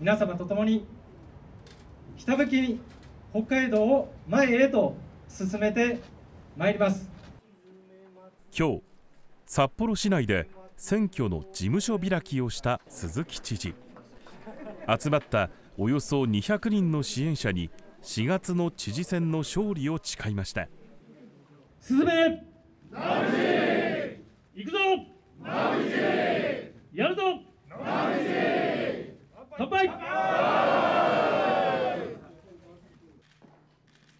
皆様と共にひたむきに北海道を前へと進めてまいります今日札幌市内で選挙の事務所開きをした鈴木知事集まったおよそ200人の支援者に4月の知事選の勝利を誓いました進め行くぞやるぞ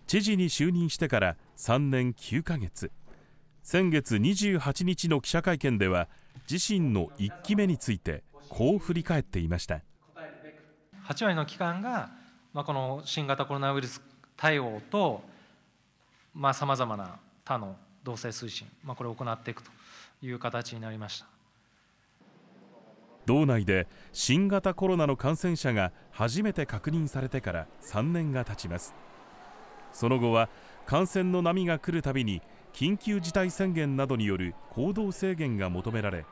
知事に就任してから3年9ヶ月先月28日の記者会見では自身の1期目についてこう振り返っていました8割の期間が、まあ、この新型コロナウイルス対応とさまざ、まな他の同性推進、まあ、これを行っていくという形になりました道内で新型コロナの感染者が初めて確認されてから3年が経ちます。その後は感染の波が来るたびに緊急事態宣言などによる行動制限が求められ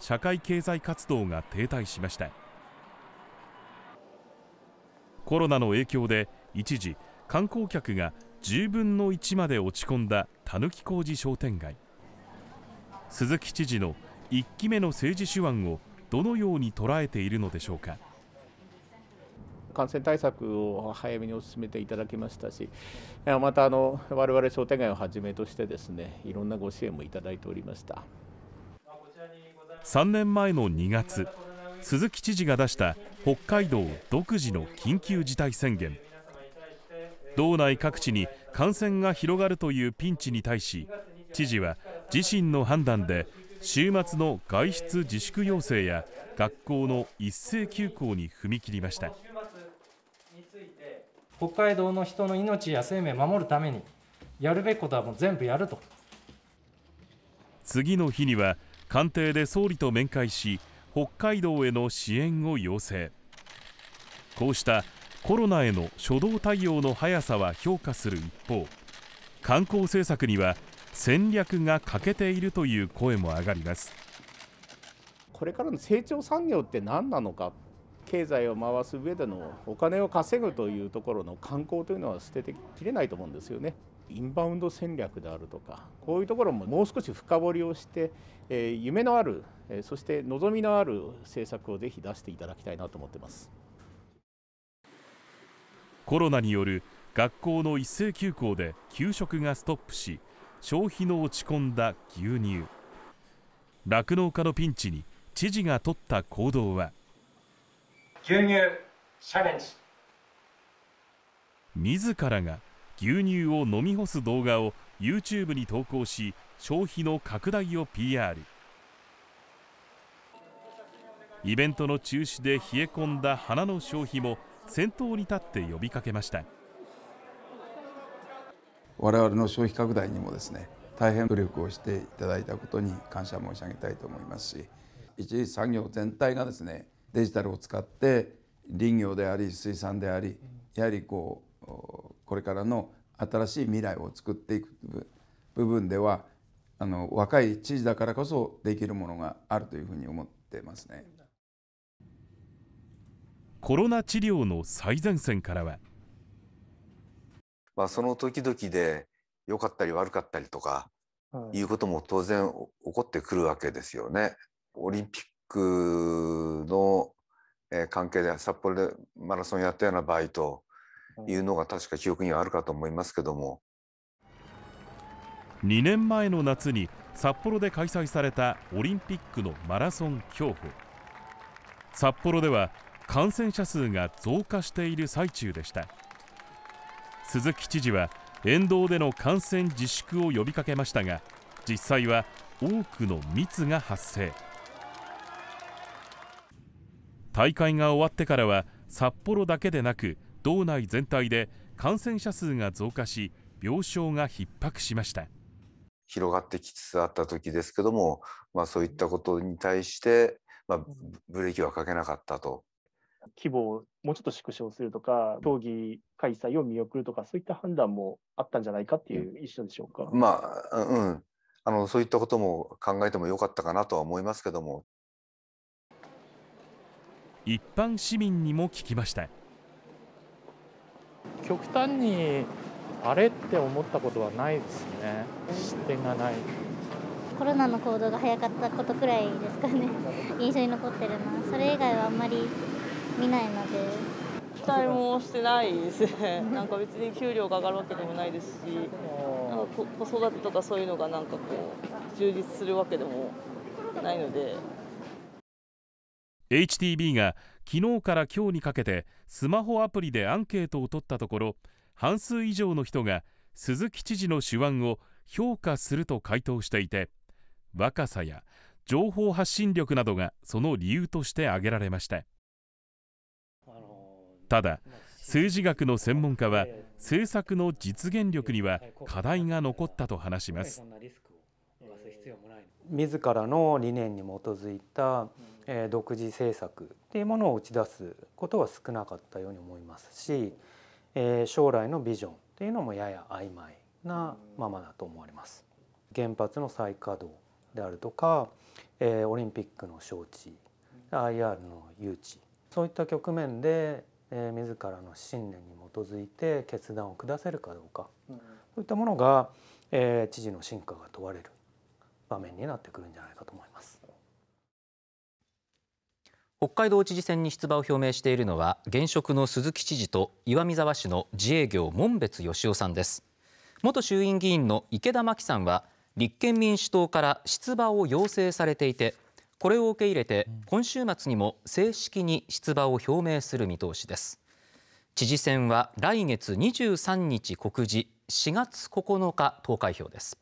社会経済活動が停滞しましたコロナの影響で一時観光客が10分の1まで落ち込んだたぬき工事商店街鈴木知事の1期目の政治手腕をどのように捉えているのでしょうか感染対策を早めにお勧めていただきましたしまたあの我々商店街をはじめとしてですねいろんなご支援もいただいておりました3年前の2月鈴木知事が出した北海道独自の緊急事態宣言道内各地に感染が広がるというピンチに対し知事は自身の判断で週末の外出自粛要請や学校の一斉休校に踏み切りました。北海道の人の命や生命を守るためにやるべきことはもう全部やると次の日には官邸で総理と面会し北海道への支援を要請こうしたコロナへの初動対応の速さは評価する一方観光政策には戦略が欠けているという声も上がりますこれからの成長産業って何なのか経済を回す上でのお金を稼ぐというところの観光というのは捨ててきれないと思うんですよね。インバウンド戦略であるとかこういうところももう少し深掘りをして、え夢のある、えそして望みのある政策をぜひ出していただきたいなと思ってますコロナによる学校の一斉休校で給食がストップし消費の落ち込んだ牛乳酪農家のピンチに知事が取った行動は牛乳チャレンジ自らが牛乳を飲み干す動画を YouTube に投稿し消費の拡大を PR イベントの中止で冷え込んだ花の消費も先頭に立って呼びかけました我々の消費拡大にもですね大変努力をしていただいたことに感謝申し上げたいと思いますし一産業全体がですねデジタルを使って林業であり水産でありやはりこうこれからの新しい未来を作っていく部分ではあの若い知事だからこそできるものがあるというふうに思ってますねコロナ治療の最前線からは、まあ、その時々で良かったり悪かったりとか、い、うことも当然起こってくるわけですよね。オリンピッククの関係で札幌でマラソンやったような場合というのが確か記憶にはあるかと思いますけども2年前の夏に札幌で開催されたオリンピックのマラソン競歩札幌では感染者数が増加している最中でした鈴木知事は沿道での感染自粛を呼びかけましたが実際は多くの密が発生大会が終わってからは札幌だけでなく道内全体で感染者数が増加し病床が逼迫しました広がってきつつあった時ですけども、まあ、そういったことに対して、まあ、ブレーキはかけなかったと規模をもうちょっと縮小するとか、競技開催を見送るとか、そういった判断もあったんじゃないかっていう印象でしょうか。まあ、うん、あのそういったことも考えてもよかったかなとは思いますけども、一般市民にも聞きました極端にあれって思ったことはないですね失点がないコロナの行動が早かったことくらいですかね 印象に残ってるなそれ以外はあんまり見ないので期待もしてないですねなんか別に給料が上がるわけでもないですしなんか子育てとかそういうのがなんかこう充実するわけでもないので HTB が昨日から今日にかけてスマホアプリでアンケートを取ったところ半数以上の人が鈴木知事の手腕を評価すると回答していて若さや情報発信力などがその理由として挙げられましたただ政治学の専門家は政策の実現力には課題が残ったと話します自らの理念に基づいた、え独自政策っていうものを打ち出すことは少なかったように思いますし、え将来のビジョンっていうのもやや曖昧なままだと思われます。原発の再稼働であるとか、えオリンピックの招致 IR の誘致そういった局面で、え自らの信念に基づいて決断を下せるかどうか、そういったものが、え知事の進化が問われる場面になってくるんじゃないかと思います北海道知事選に出馬を表明しているのは現職の鈴木知事と岩見沢市の自営業門別義雄さんです元衆院議員の池田真紀さんは立憲民主党から出馬を要請されていてこれを受け入れて今週末にも正式に出馬を表明する見通しです知事選は来月23日告示4月9日投開票です